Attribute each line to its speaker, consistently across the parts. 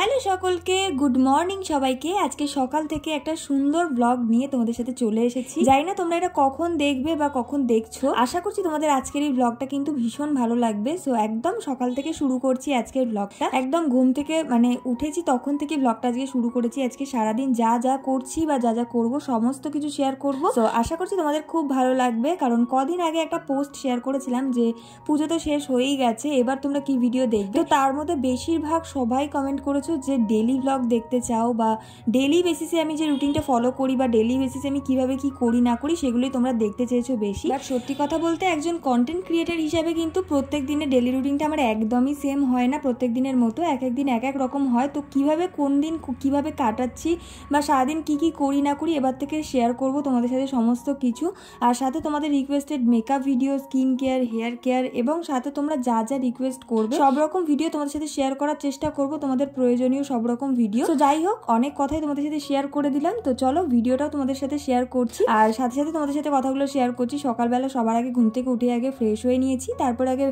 Speaker 1: hello সকলকে good morning সবাইকে আজকে সকাল থেকে একটা সুন্দর ব্লগ নিয়ে তোমাদের সাথে চলে এসেছি জানি না তোমরা এটা কখন দেখবে বা কখন দেখছো আশা করছি তোমাদের আজকের এই ব্লগটা কিন্তু ভীষণ ভালো লাগবে সো একদম সকাল থেকে শুরু করছি আজকের ব্লগটা একদম ঘুম থেকে মানে উঠেছি তখন থেকে ব্লগটা আজকে শুরু করেছি আজকে সারাদিন যা যা করছি বা যা যা করব সমস্ত কিছু শেয়ার করব সো আশা করছি তোমাদের খুব ভালো লাগবে কারণ কদিন আগে একটা পোস্ট শেয়ার করেছিলাম যে পুজো তো শেষ হয়েই গেছে এবার তোমরা কি ভিডিও দেখবে তার মধ্যে বেশিরভাগ সবাই কমেন্ট করেছো চাচ্ছ যে ডেলি ব্লগ দেখতে চাও বা ডেলি বেসিসে আমি যে রুটিনটা ফলো করি বা ডেলি বেসিসে আমি কিভাবে কি করি না করি সেগুলোই তোমরা দেখতে চেয়েছো বেশি বাট সত্যি কথা বলতে একজন কন্টেন্ট ক্রিয়েটার হিসাবে কিন্তু প্রত্যেক দিনের ডেলি রুটিনটা আমার একদমই সেম হয় না প্রত্যেক দিনের মতো এক এক দিন এক এক রকম হয় তো কিভাবে কোন দিন কিভাবে কাটাচ্ছি বা সারাদিন কি কি করি না করি এবার থেকে শেয়ার করব তোমাদের সাথে সমস্ত কিছু আর সাথে তোমাদের requested makeup video skin care hair care এবং সাথে তোমরা যা যা রিকোয়েস্ট করবে সব রকম ভিডিও তোমাদের সাথে শেয়ার করার চেষ্টা করব তোমাদের প্রয়োজন প্রয়োজনীয় সব রকম ভিডিও তো যাই হোক অনেক কথাই তোমাদের সাথে শেয়ার করে দিলাম তো চলো ভিডিওটাও তোমাদের সাথে শেয়ার করছি আর সাথে সাথে তোমাদের সাথে কথাগুলো শেয়ার করছি সকালবেলা সবার আগে ঘুম থেকে উঠে আগে ফ্রেশ হয়ে নিয়েছি তারপর আগে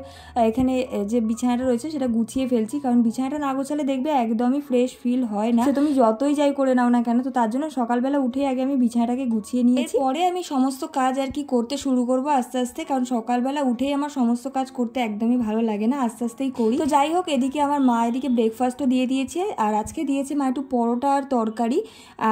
Speaker 1: এখানে যে বিছানাটা রয়েছে সেটা গুছিয়ে ফেলছি কারণ বিছানাটা না গোছালে দেখবে একদমই ফ্রেশ ফিল হয় না তুমি যতই যাই করে নাও না কেন তো তার জন্য সকালবেলা উঠে আগে আমি বিছানাটাকে গুছিয়ে নিয়েছি পরে আমি সমস্ত কাজ আর কি করতে শুরু করব আস্তে আস্তে কারণ সকালবেলা উঠেই আমার সমস্ত কাজ করতে একদমই ভালো লাগে না আস্তে আস্তেই করি তো যাই হোক এদিকে আমার মা এদিকে ব্রেকফাস্টও দিয়ে দিয়েছে দিয়েছে আর আজকে দিয়েছে মা একটু পরোটা আর তরকারি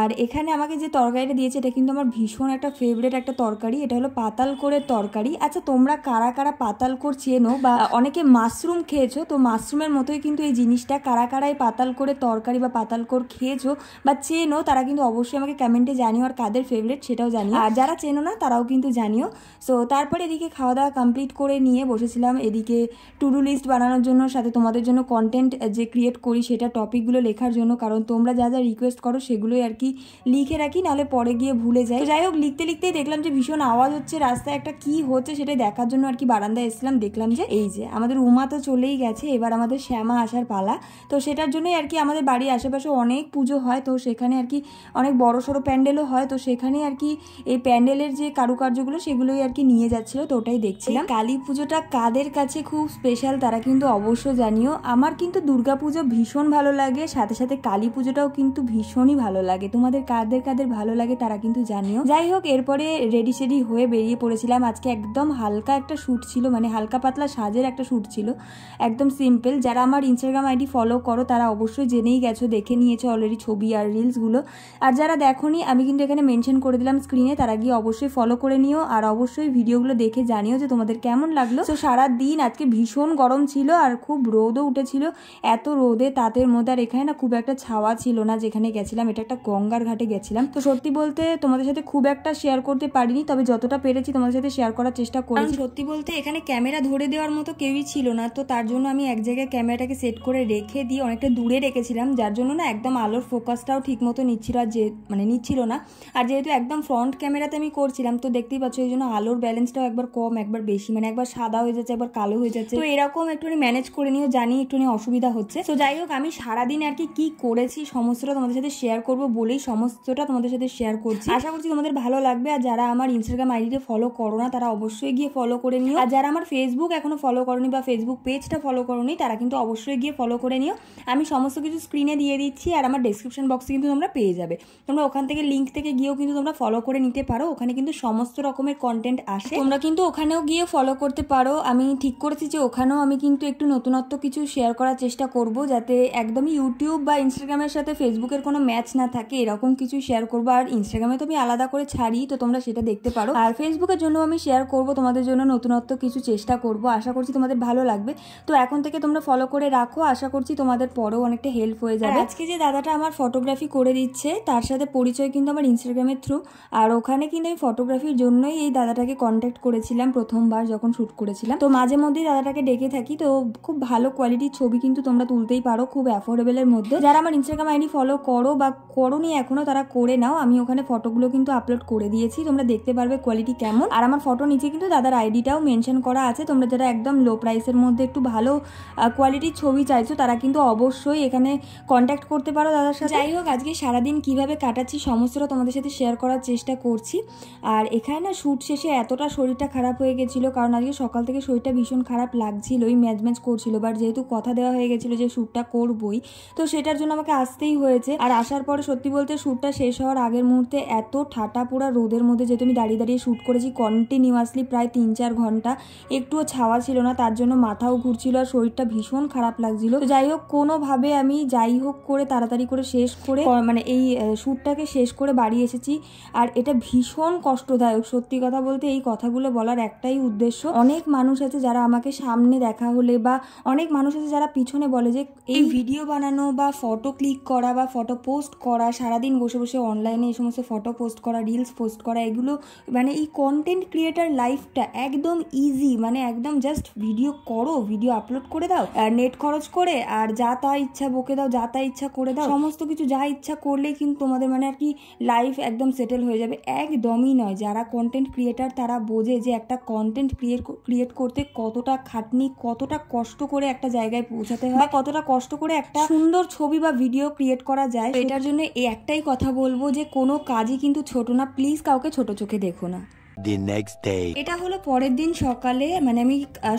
Speaker 1: আর এখানে আমাকে যে তরকারিটা দিয়েছে এটা কিন্তু আমার ভীষণ একটা ফেভারেট একটা তরকারি এটা হলো পাতাল করে তরকারি আচ্ছা তোমরা কারা কারা পাতাল কর চেনো বা অনেকে মাশরুম খেয়েছো তো মাশরুমের মতোই কিন্তু এই জিনিসটা কারা কারাই করে তরকারি বা পাতাল কর খেয়েছো বা চেনো তারা কিন্তু অবশ্যই আমাকে কমেন্টে জানিও আর কাদের ফেভারেট সেটাও জানিও আর যারা চেনো না তারাও কিন্তু জানিও সো তারপরে এদিকে খাওয়া দাওয়া কমপ্লিট করে নিয়ে বসেছিলাম এদিকে টু লিস্ট বানানোর জন্য সাথে তোমাদের জন্য কন্টেন্ট যে ক্রিয়েট করি সেটা টপিকগুলো লেখার জন্য কারণ তোমরা যা যা রিকোয়েস্ট করো সেগুলোই আর কি লিখে রাখি নাহলে পরে গিয়ে ভুলে যাই যাই হোক লিখতে লিখতেই দেখলাম যে ভীষণ আওয়াজ হচ্ছে রাস্তায় একটা কি হচ্ছে সেটা দেখার জন্য আর কি বারান্দায় এসেছিলাম দেখলাম যে এই যে আমাদের উমা তো চলেই গেছে এবার আমাদের শ্যামা আসার পালা তো সেটার জন্যই আর কি আমাদের বাড়ির আশেপাশে অনেক পুজো হয় তো সেখানে আর কি অনেক বড় সড়ো প্যান্ডেলও হয় তো সেখানে আর কি এই প্যান্ডেলের যে কারুকার্যগুলো সেগুলোই আর কি নিয়ে যাচ্ছিল তো ওটাই দেখছিলাম কালী পুজোটা কাদের কাছে খুব স্পেশাল তারা কিন্তু অবশ্য জানিও আমার কিন্তু দুর্গাপুজো ভীষণ ভালো লাগে সাথে সাথে কালী পুজোটাও কিন্তু ভীষণই ভালো লাগে তোমাদের কাদের কাদের ভালো লাগে তারা কিন্তু জানিও যাই হোক এরপরে রেডি সেডি হয়ে বেরিয়ে পড়েছিলাম আজকে একদম হালকা একটা শ্যুট ছিল মানে হালকা পাতলা সাজের একটা শ্যুট ছিল একদম সিম্পল যারা আমার ইনস্টাগ্রাম আইডি ফলো করো তারা অবশ্যই জেনেই গেছো দেখে নিয়েছে অলরেডি ছবি আর রিলসগুলো আর যারা দেখোনি আমি কিন্তু এখানে মেনশন করে দিলাম স্ক্রিনে তারা গিয়ে অবশ্যই ফলো করে নিও আর অবশ্যই ভিডিওগুলো দেখে জানিও যে তোমাদের কেমন লাগলো তো সারা দিন আজকে ভীষণ গরম ছিল আর খুব রোদও উঠেছিল এত রোদে তাদের মধ্যে মধ্যে এখানে না খুব একটা ছাওয়া ছিল না যেখানে গেছিলাম এটা একটা গঙ্গার ঘাটে গেছিলাম তো সত্যি বলতে তোমাদের সাথে খুব একটা শেয়ার করতে পারিনি তবে যতটা পেরেছি তোমাদের সাথে শেয়ার করার চেষ্টা করি সত্যি বলতে এখানে ক্যামেরা ধরে দেওয়ার মতো কেউই ছিল না তো তার জন্য আমি এক জায়গায় ক্যামেরাটাকে সেট করে রেখে দিয়ে অনেকটা দূরে রেখেছিলাম যার জন্য না একদম আলোর ফোকাসটাও ঠিক মতো নিচ্ছিল আর যে মানে নিচ্ছিল না আর যেহেতু একদম ফ্রন্ট ক্যামেরাতে আমি করছিলাম তো দেখতেই পাচ্ছ এই জন্য আলোর ব্যালেন্সটাও একবার কম একবার বেশি মানে একবার সাদা হয়ে যাচ্ছে একবার কালো হয়ে যাচ্ছে তো এরকম একটুখানি ম্যানেজ করে নিও জানি একটুখানি অসুবিধা হচ্ছে তো যাই হোক আমি সারাদিন আর কি কী করেছি সমস্তটা তোমাদের সাথে শেয়ার করব বলেই সমস্তটা তোমাদের সাথে শেয়ার করছি আশা করছি তোমাদের ভালো লাগবে আর যারা আমার ইনস্টাগ্রাম আইডিতে ফলো করো না তারা অবশ্যই গিয়ে ফলো করে নিও আর যারা আমার ফেসবুক এখনও ফলো করনি বা ফেসবুক পেজটা ফলো করনি তারা কিন্তু অবশ্যই গিয়ে ফলো করে নিও আমি সমস্ত কিছু স্ক্রিনে দিয়ে দিচ্ছি আর আমার ডেসক্রিপশন বক্সে কিন্তু তোমরা পেয়ে যাবে তোমরা ওখান থেকে লিঙ্ক থেকে গিয়েও কিন্তু তোমরা ফলো করে নিতে পারো ওখানে কিন্তু সমস্ত রকমের কন্টেন্ট আসে তোমরা কিন্তু ওখানেও গিয়ে ফলো করতে পারো আমি ঠিক করেছি যে ওখানেও আমি কিন্তু একটু নতুনত্ব কিছু শেয়ার করার চেষ্টা করব যাতে একদম আমি ইউটিউব বা ইনস্টাগ্রামের সাথে ফেসবুকের কোনো ম্যাচ না থাকে এরকম কিছু শেয়ার করবো আর ইনস্টাগ্রামে তো আমি আলাদা করে ছাড়ি তো তোমরা সেটা দেখতে পারো আর ফেসবুকের জন্য আমি শেয়ার করব তোমাদের জন্য নতুনত্ব কিছু চেষ্টা করব আশা করছি তোমাদের ভালো লাগবে তো এখন থেকে তোমরা ফলো করে রাখো আশা করছি তোমাদের পরেও অনেকটা হেল্প হয়ে যাবে আজকে যে দাদাটা আমার ফটোগ্রাফি করে দিচ্ছে তার সাথে পরিচয় কিন্তু আমার ইনস্টাগ্রামের থ্রু আর ওখানে কিন্তু আমি ফটোগ্রাফির জন্যই এই দাদাটাকে কন্ট্যাক্ট করেছিলাম প্রথমবার যখন শ্যুট করেছিলাম তো মাঝে মধ্যেই দাদাটাকে ডেকে থাকি তো খুব ভালো কোয়ালিটির ছবি কিন্তু তোমরা তুলতেই পারো খুব অ্যাফোর্ড ভোরবেলার মধ্যে যারা আমার ইনস্টাগ্রাম আইডি ফলো করো বা করো নি এখনো তারা করে নাও আমি ওখানে ফটোগুলো কিন্তু আপলোড করে দিয়েছি তোমরা দেখতে পারবে কোয়ালিটি কেমন আর আমার ফটো নিচে কিন্তু দাদার আইডিটাও মেনশন করা আছে তোমরা যারা একদম লো প্রাইসের মধ্যে একটু ভালো কোয়ালিটির ছবি চাইছো তারা কিন্তু অবশ্যই এখানে কন্ট্যাক্ট করতে পারো দাদার সাথে যাই হোক আজকে সারাদিন কিভাবে কাটাচ্ছি সমস্তটা তোমাদের সাথে শেয়ার করার চেষ্টা করছি আর এখানে না শ্যুট শেষে এতটা শরীরটা খারাপ হয়ে গেছিলো কারণ আজকে সকাল থেকে শরীরটা ভীষণ খারাপ লাগছিলোই ম্যাচ ম্যাচ করছিল বাট যেহেতু কথা দেওয়া হয়ে গেছিলো যে শ্যুটটা করবই তো সেটার জন্য আমাকে আসতেই হয়েছে আর আসার পরে সত্যি বলতে শ্যুটটা শেষ হওয়ার আগের মুহূর্তে এত ঠাটা পোড়া রোদের মধ্যে যেহেতু আমি দাঁড়িয়ে দাঁড়িয়ে শ্যুট করেছি কন্টিনিউয়াসলি প্রায় তিন চার ঘন্টা একটুও ছাওয়া ছিল না তার জন্য মাথাও ঘুরছিল আর শরীরটা ভীষণ খারাপ লাগছিল তো যাই হোক কোনোভাবে আমি যাই হোক করে তাড়াতাড়ি করে শেষ করে মানে এই শ্যুটটাকে শেষ করে বাড়ি এসেছি আর এটা ভীষণ কষ্টদায়ক সত্যি কথা বলতে এই কথাগুলো বলার একটাই উদ্দেশ্য অনেক মানুষ আছে যারা আমাকে সামনে দেখা হলে বা অনেক মানুষ আছে যারা পিছনে বলে যে এই ভিডিও বানানো বা ফটো ক্লিক করা বা ফটো পোস্ট করা সারাদিন বসে বসে অনলাইনে এই সমস্ত ফটো পোস্ট করা রিলস পোস্ট করা এগুলো মানে এই কন্টেন্ট ক্রিয়েটার লাইফটা একদম ইজি মানে একদম জাস্ট ভিডিও করো ভিডিও আপলোড করে দাও আর নেট খরচ করে আর যা তা ইচ্ছা বকে দাও যা তা ইচ্ছা করে দাও সমস্ত কিছু যা ইচ্ছা করলে কিন্তু তোমাদের মানে আর কি লাইফ একদম সেটেল হয়ে যাবে একদমই নয় যারা কন্টেন্ট ক্রিয়েটার তারা বোঝে যে একটা কন্টেন্ট ক্রিয়েট ক্রিয়েট করতে কতটা খাটনি কতটা কষ্ট করে একটা জায়গায় পৌঁছাতে হয় কতটা কষ্ট করে একটা সুন্দর ছবি বা ভিডিও ক্রিয়েট করা যায় এটার জন্য এই একটাই কথা বলবো যে কোনো কাজই কিন্তু ছোট না প্লিজ কাউকে ছোট চোখে দেখো না দি নেক্সট ডে এটা হলো পরের দিন সকালে মানে আমি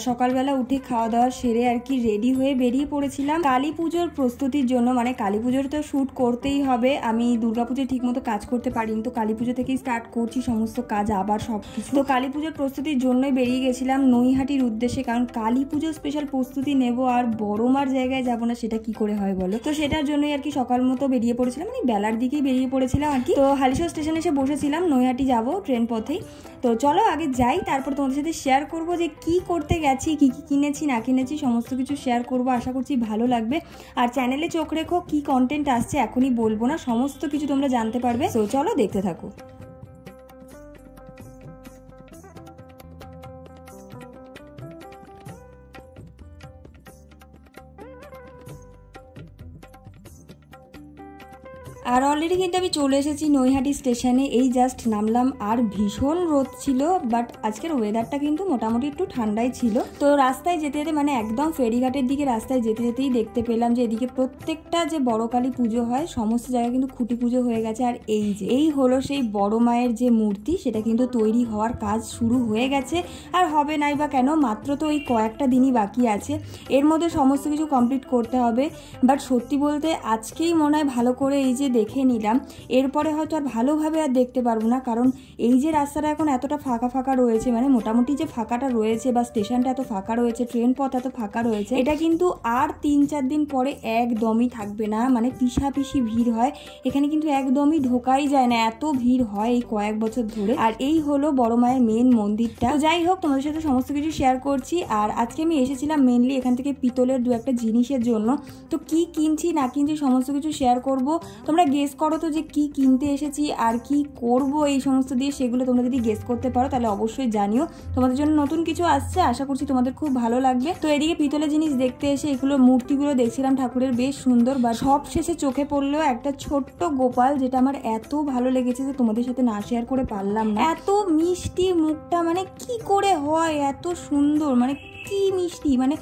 Speaker 1: সকালবেলা উঠে খাওয়া দাওয়া সেরে আর কি রেডি হয়ে বেরিয়ে পড়েছিলাম কালী পুজোর প্রস্তুতির জন্য মানে কালী পুজোর তো শ্যুট করতেই হবে আমি দুর্গাপুজো ঠিক মতো কাজ করতে পারিনি তো কালী পুজো থেকেই স্টার্ট করছি সমস্ত কাজ আবার সব কিছু তো কালী পুজোর প্রস্তুতির জন্যই বেরিয়ে গেছিলাম নৈহাটির উদ্দেশ্যে কারণ কালী পুজোর স্পেশাল প্রস্তুতি নেব আর বড়মার জায়গায় যাব না সেটা কি করে হয় বলো তো সেটার জন্যই আর কি সকাল মতো বেরিয়ে পড়েছিলাম মানে বেলার দিকেই বেরিয়ে পড়েছিলাম আর কি তো হালিশহর স্টেশনে এসে বসেছিলাম নৈহাটি যাব ট্রেন পথেই তো চলো আগে যাই তারপর তোমাদের সাথে শেয়ার করব যে কি করতে গেছি কি কি কিনেছি না কিনেছি সমস্ত কিছু শেয়ার করব আশা করছি ভালো লাগবে আর চ্যানেলে চোখ রেখো কি কন্টেন্ট আসছে এখনই বলবো না সমস্ত কিছু তোমরা জানতে পারবে তো চলো দেখতে থাকো আর অলরেডি কিন্তু আমি চলে এসেছি নৈহাটি স্টেশনে এই জাস্ট নামলাম আর ভীষণ রোদ ছিল বাট আজকের ওয়েদারটা কিন্তু মোটামুটি একটু ঠান্ডাই ছিল তো রাস্তায় যেতে যেতে মানে একদম ফেরিঘাটের দিকে রাস্তায় যেতে যেতেই দেখতে পেলাম যে এদিকে প্রত্যেকটা যে বড় কালী পুজো হয় সমস্ত জায়গায় কিন্তু খুঁটি পুজো হয়ে গেছে আর এই যে এই হলো সেই বড় মায়ের যে মূর্তি সেটা কিন্তু তৈরি হওয়ার কাজ শুরু হয়ে গেছে আর হবে নাই বা কেন মাত্র তো এই কয়েকটা দিনই বাকি আছে এর মধ্যে সমস্ত কিছু কমপ্লিট করতে হবে বাট সত্যি বলতে আজকেই মনে হয় ভালো করে এই যে দেখে নিলাম এরপরে হয়তো আর ভালোভাবে আর দেখতে পারবো না কারণ এই যে রাস্তাটা এখন এতটা ফাঁকা ফাঁকা রয়েছে মানে মোটামুটি যে ফাঁকাটা রয়েছে বা স্টেশনটা এত ফাঁকা রয়েছে ট্রেন পথ এত ফাঁকা রয়েছে এটা কিন্তু আর তিন চার দিন পরে একদমই থাকবে না মানে পিসাপিসি ভিড় হয় এখানে কিন্তু একদমই ঢোকাই যায় না এত ভিড় হয় এই কয়েক বছর ধরে আর এই হলো বড় মায়ের মেন মন্দিরটা যাই হোক তোমাদের সাথে সমস্ত কিছু শেয়ার করছি আর আজকে আমি এসেছিলাম মেনলি এখান থেকে পিতলের দু একটা জিনিসের জন্য তো কি কিনছি না কিনছি সমস্ত কিছু শেয়ার করব তোমরা গেস করো তো যে কি কিনতে এসেছি আর কি করব এই সমস্ত দিয়ে সেগুলো তোমরা যদি গেস করতে পারো তাহলে অবশ্যই জানিও তোমাদের জন্য নতুন কিছু আসছে আশা করছি তোমাদের খুব ভালো লাগবে তো এদিকে পিতলের জিনিস দেখতে এসে এগুলো মূর্তিগুলো দেখছিলাম ঠাকুরের বেশ সুন্দর বা সব শেষে চোখে পড়লো একটা ছোট্ট গোপাল যেটা আমার এত ভালো লেগেছে যে তোমাদের সাথে না শেয়ার করে পারলাম না এত মিষ্টি মুখটা মানে কি করে হয় এত সুন্দর মানে কি মিষ্টি মানে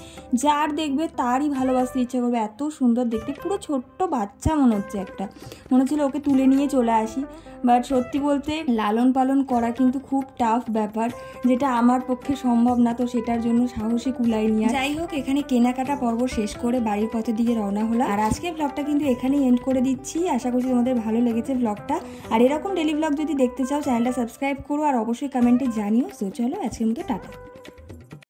Speaker 1: যার দেখবে তারই ভালোবাসতে ইচ্ছে করবে এত সুন্দর দেখতে পুরো ছোট্ট বাচ্চা মনে হচ্ছে একটা মনে হচ্ছিল ওকে তুলে নিয়ে চলে আসি বাট সত্যি বলতে লালন পালন করা কিন্তু খুব টাফ ব্যাপার যেটা আমার পক্ষে সম্ভব না তো সেটার জন্য সাহসী কুলাই নিয়ে যাই হোক এখানে কেনাকাটা পর্ব শেষ করে বাড়ির পথের দিকে রওনা হলো আর আজকে ব্লগটা কিন্তু এখানেই এন্ড করে দিচ্ছি আশা করছি তোমাদের ভালো লেগেছে ব্লগটা আর এরকম ডেলি ব্লগ যদি দেখতে চাও চ্যানেলটা সাবস্ক্রাইব করো আর অবশ্যই কমেন্টে জানিও তো চলো আজকের মতো টাটা